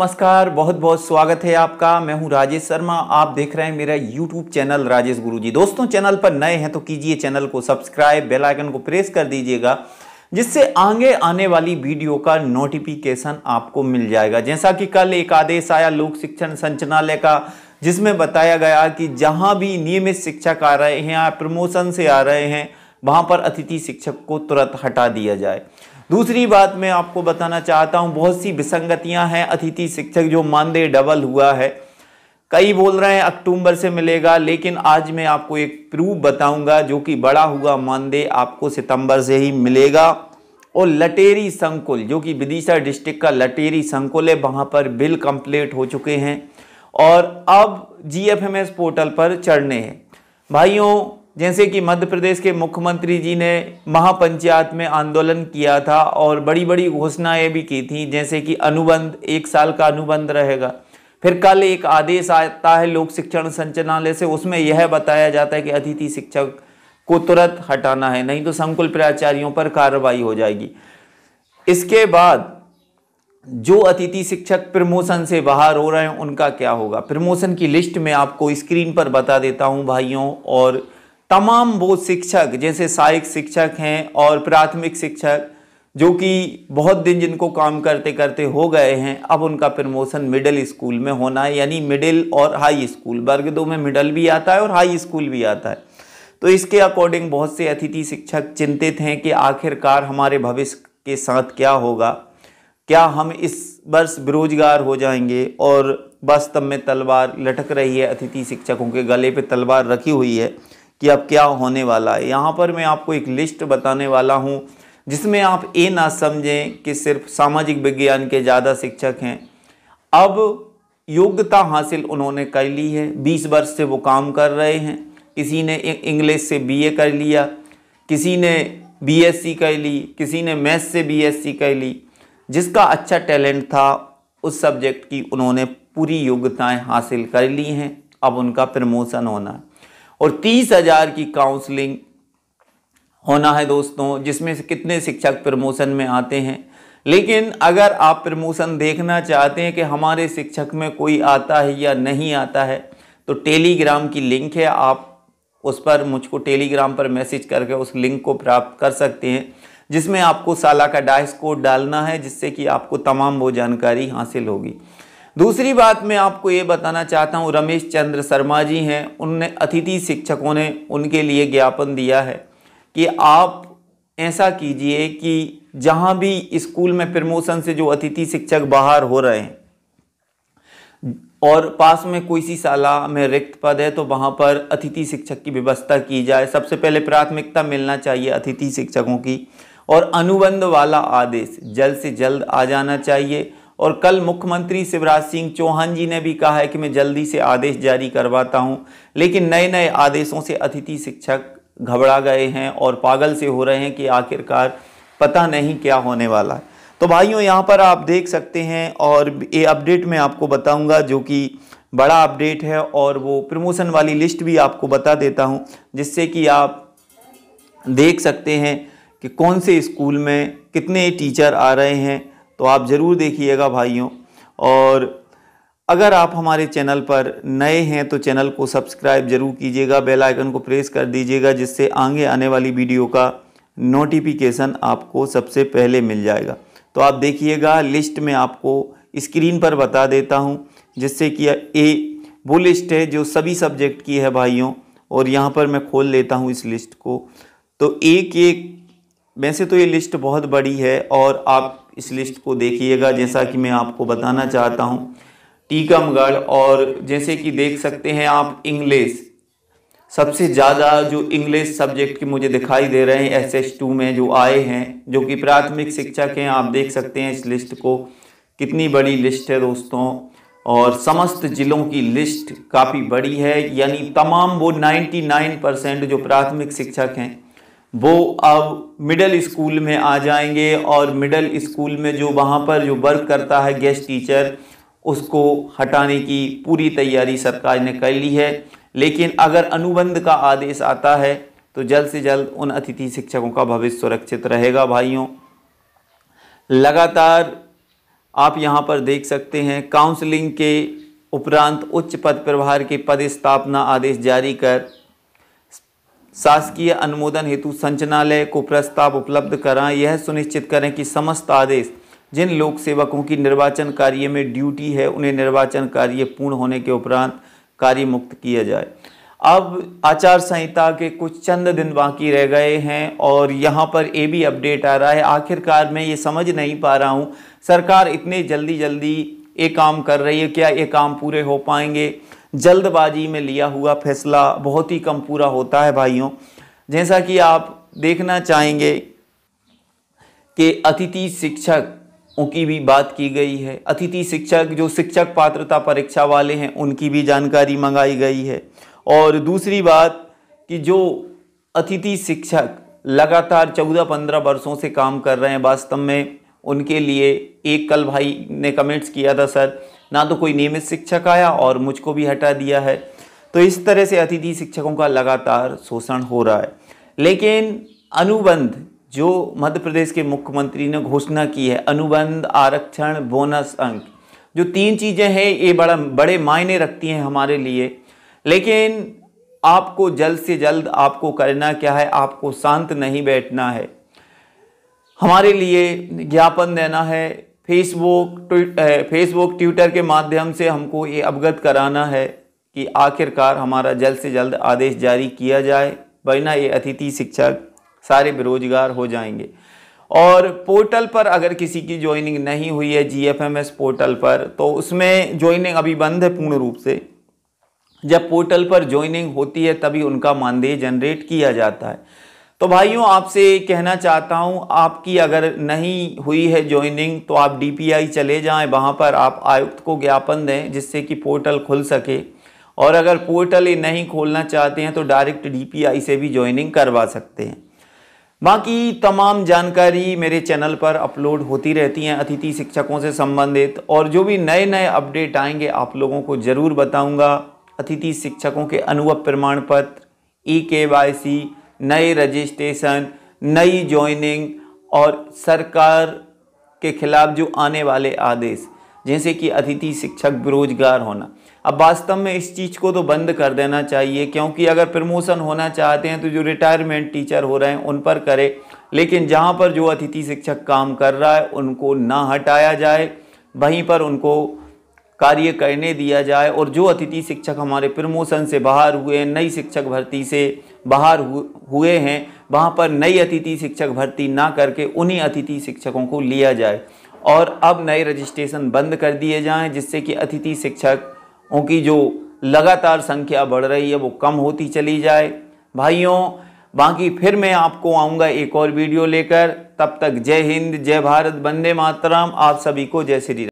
नमस्कार बहुत बहुत स्वागत है आपका मैं हूं राजेश शर्मा आप देख रहे हैं मेरा यूट्यूब चैनल राजेश गुरुजी दोस्तों चैनल पर नए हैं तो कीजिए चैनल को सब्सक्राइब बेल आइकन को प्रेस कर दीजिएगा जिससे आगे आने वाली वीडियो का नोटिफिकेशन आपको मिल जाएगा जैसा कि कल एक आदेश आया लोक शिक्षण संचालय का जिसमें बताया गया कि जहाँ भी नियमित शिक्षक आ रहे हैं या प्रमोशन से आ रहे हैं वहाँ पर अतिथि शिक्षक को तुरंत हटा दिया जाए दूसरी बात मैं आपको बताना चाहता हूँ बहुत सी विसंगतियाँ हैं अतिथि शिक्षक जो मानदेय डबल हुआ है कई बोल रहे हैं अक्टूबर से मिलेगा लेकिन आज मैं आपको एक प्रूफ बताऊंगा जो कि बड़ा हुआ मानदेय आपको सितंबर से ही मिलेगा और लटेरी संकुल जो कि विदिशा डिस्ट्रिक्ट का लटेरी संकुल है वहाँ पर बिल कंप्लीट हो चुके हैं और अब जी पोर्टल पर चढ़ने हैं भाइयों जैसे कि मध्य प्रदेश के मुख्यमंत्री जी ने महापंचायत में आंदोलन किया था और बड़ी बड़ी घोषणाएं भी की थी जैसे कि अनुबंध एक साल का अनुबंध रहेगा फिर कल एक आदेश आता है लोक शिक्षण संचालनालय से उसमें यह बताया जाता है कि अतिथि शिक्षक को तुरंत हटाना है नहीं तो संकुल प्राचार्यों पर कार्रवाई हो जाएगी इसके बाद जो अतिथि शिक्षक प्रमोशन से बाहर हो रहे हैं उनका क्या होगा प्रमोशन की लिस्ट में आपको स्क्रीन पर बता देता हूं भाइयों और तमाम वो शिक्षक जैसे सहायक शिक्षक हैं और प्राथमिक शिक्षक जो कि बहुत दिन जिनको काम करते करते हो गए हैं अब उनका प्रमोशन मिडिल स्कूल में होना है यानी मिडिल और हाई स्कूल वर्ग दो में मिडिल भी आता है और हाई स्कूल भी आता है तो इसके अकॉर्डिंग बहुत से अतिथि शिक्षक चिंतित हैं कि आखिरकार हमारे भविष्य के साथ क्या होगा क्या हम इस वर्ष बेरोजगार हो जाएंगे और वास्तव में तलवार लटक रही है अतिथि शिक्षकों के गले पे तलवार रखी हुई है कि अब क्या होने वाला है यहाँ पर मैं आपको एक लिस्ट बताने वाला हूँ जिसमें आप ये ना समझें कि सिर्फ सामाजिक विज्ञान के ज़्यादा शिक्षक हैं अब योग्यता हासिल उन्होंने कर ली है बीस वर्ष से वो काम कर रहे हैं किसी ने इंग्लिश से बीए कर लिया किसी ने बीएससी कर ली किसी ने मैथ से बीएससी कर ली जिसका अच्छा टैलेंट था उस सब्जेक्ट की उन्होंने पूरी योग्यताएं हासिल कर ली हैं अब उनका प्रमोशन होना है और तीस हजार की काउंसलिंग होना है दोस्तों जिसमें से कितने शिक्षक प्रमोशन में आते हैं लेकिन अगर आप प्रमोशन देखना चाहते हैं कि हमारे शिक्षक में कोई आता है या नहीं आता है तो टेलीग्राम की लिंक है आप उस पर मुझको टेलीग्राम पर मैसेज करके उस लिंक को प्राप्त कर सकते हैं जिसमें आपको साला का डाइस कोड डालना है जिससे कि आपको तमाम वो जानकारी हासिल होगी दूसरी बात मैं आपको ये बताना चाहता हूँ रमेश चंद्र शर्मा जी हैं उनने अतिथि शिक्षकों ने उनके लिए ज्ञापन दिया है कि आप ऐसा कीजिए कि जहाँ भी स्कूल में प्रमोशन से जो अतिथि शिक्षक बाहर हो रहे हैं और पास में कोई सी शाला में रिक्त पद है तो वहाँ पर अतिथि शिक्षक की व्यवस्था की जाए सबसे पहले प्राथमिकता मिलना चाहिए अतिथि शिक्षकों की और अनुबंध वाला आदेश जल्द से जल्द आ जाना चाहिए और कल मुख्यमंत्री शिवराज सिंह चौहान जी ने भी कहा है कि मैं जल्दी से आदेश जारी करवाता हूँ लेकिन नए नए आदेशों से अतिथि शिक्षक घबरा गए हैं और पागल से हो रहे हैं कि आखिरकार पता नहीं क्या होने वाला है तो भाइयों यहाँ पर आप देख सकते हैं और ये अपडेट मैं आपको बताऊँगा जो कि बड़ा अपडेट है और वो प्रमोशन वाली लिस्ट भी आपको बता देता हूँ जिससे कि आप देख सकते हैं कि कौन से स्कूल में कितने टीचर आ रहे हैं तो आप ज़रूर देखिएगा भाइयों और अगर आप हमारे चैनल पर नए हैं तो चैनल को सब्सक्राइब जरूर कीजिएगा बेल आइकन को प्रेस कर दीजिएगा जिससे आगे आने वाली वीडियो का नोटिफिकेशन आपको सबसे पहले मिल जाएगा तो आप देखिएगा लिस्ट में आपको स्क्रीन पर बता देता हूं जिससे कि ए वो लिस्ट है जो सभी सब्जेक्ट की है भाइयों और यहाँ पर मैं खोल लेता हूँ इस लिस्ट को तो एक एक वैसे तो ये लिस्ट बहुत बड़ी है और आप इस लिस्ट को देखिएगा जैसा कि मैं आपको बताना चाहता हूँ टीकमगढ़ और जैसे कि देख सकते हैं आप इंग्लिश सबसे ज़्यादा जो इंग्लिश सब्जेक्ट के मुझे दिखाई दे रहे हैं एस एस टू में जो आए हैं जो कि प्राथमिक शिक्षक हैं आप देख सकते हैं इस लिस्ट को कितनी बड़ी लिस्ट है दोस्तों और समस्त ज़िलों की लिस्ट काफ़ी बड़ी है यानी तमाम वो 99 परसेंट जो प्राथमिक शिक्षक हैं वो अब मिडिल स्कूल में आ जाएंगे और मिडिल स्कूल में जो वहाँ पर जो वर्क करता है गेस्ट टीचर उसको हटाने की पूरी तैयारी सरकार ने कर ली है लेकिन अगर अनुबंध का आदेश आता है तो जल्द से जल्द उन अतिथि शिक्षकों का भविष्य सुरक्षित रहेगा भाइयों लगातार आप यहाँ पर देख सकते हैं काउंसलिंग के उपरांत उच्च पद प्रभार के पद स्थापना आदेश जारी कर शासकीय अनुमोदन हेतु संचनालय को प्रस्ताव उपलब्ध कराएं यह सुनिश्चित करें कि समस्त आदेश जिन लोक सेवकों की निर्वाचन कार्य में ड्यूटी है उन्हें निर्वाचन कार्य पूर्ण होने के उपरांत कार्य मुक्त किया जाए अब आचार संहिता के कुछ चंद दिन बाकी रह गए हैं और यहाँ पर ये भी अपडेट आ रहा है आखिरकार मैं ये समझ नहीं पा रहा हूँ सरकार इतने जल्दी जल्दी ये काम कर रही है क्या ये काम पूरे हो पाएंगे जल्दबाजी में लिया हुआ फैसला बहुत ही कम पूरा होता है भाइयों जैसा कि आप देखना चाहेंगे कि अतिथि शिक्षक की भी बात की गई है अतिथि शिक्षक जो शिक्षक पात्रता परीक्षा वाले हैं उनकी भी जानकारी मंगाई गई है और दूसरी बात कि जो अतिथि शिक्षक लगातार चौदह पंद्रह वर्षों से काम कर रहे हैं वास्तव में उनके लिए एक कल भाई ने कमेंट्स किया था सर ना तो कोई नियमित शिक्षक आया और मुझको भी हटा दिया है तो इस तरह से अतिथि शिक्षकों का लगातार शोषण हो रहा है लेकिन अनुबंध जो मध्य प्रदेश के मुख्यमंत्री ने घोषणा की है अनुबंध आरक्षण बोनस अंक जो तीन चीज़ें हैं ये बड़ा बड़े मायने रखती हैं हमारे लिए लेकिन आपको जल्द से जल्द आपको करना क्या है आपको शांत नहीं बैठना है हमारे लिए ज्ञापन देना है फेसबुक फेसबुक ट्विटर के माध्यम से हमको ये अवगत कराना है कि आखिरकार हमारा जल्द से जल्द आदेश जारी किया जाए वरना ये अतिथि शिक्षक सारे बेरोजगार हो जाएंगे और पोर्टल पर अगर किसी की ज्वाइनिंग नहीं हुई है एस पोर्टल पर तो उसमें ज्वाइनिंग अभी बंद है पूर्ण रूप से जब पोर्टल पर ज्वाइनिंग होती है तभी उनका मानदेय जनरेट किया जाता है तो भाइयों आपसे कहना चाहता हूं आपकी अगर नहीं हुई है ज्वाइनिंग तो आप डीपीआई चले जाएं वहां पर आप आयुक्त को ज्ञापन दें जिससे कि पोर्टल खुल सके और अगर पोर्टल ये नहीं खोलना चाहते हैं तो डायरेक्ट डीपीआई से भी ज्वाइनिंग करवा सकते हैं बाकी तमाम जानकारी मेरे चैनल पर अपलोड होती रहती हैं अतिथि शिक्षकों से संबंधित और जो भी नए नए अपडेट आएंगे आप लोगों को ज़रूर बताऊँगा अतिथि शिक्षकों के अनुभव प्रमाण पत्र ई के वाई सी नए रजिस्ट्रेशन नई जॉइनिंग और सरकार के खिलाफ जो आने वाले आदेश जैसे कि अतिथि शिक्षक बेरोजगार होना अब वास्तव में इस चीज़ को तो बंद कर देना चाहिए क्योंकि अगर प्रमोशन होना चाहते हैं तो जो रिटायरमेंट टीचर हो रहे हैं उन पर करें लेकिन जहाँ पर जो अतिथि शिक्षक काम कर रहा है उनको ना हटाया जाए वहीं पर उनको कार्य करने दिया जाए और जो अतिथि शिक्षक हमारे प्रमोशन से बाहर हुए हैं नई शिक्षक भर्ती से बाहर हुए हैं वहाँ पर नई अतिथि शिक्षक भर्ती ना करके उन्हीं अतिथि शिक्षकों को लिया जाए और अब नए रजिस्ट्रेशन बंद कर दिए जाएँ जिससे कि अतिथि शिक्षकों की जो लगातार संख्या बढ़ रही है वो कम होती चली जाए भाइयों बाकी फिर मैं आपको आऊँगा एक और वीडियो लेकर तब तक जय हिंद जय भारत वंदे मातरम आप सभी को जय श्री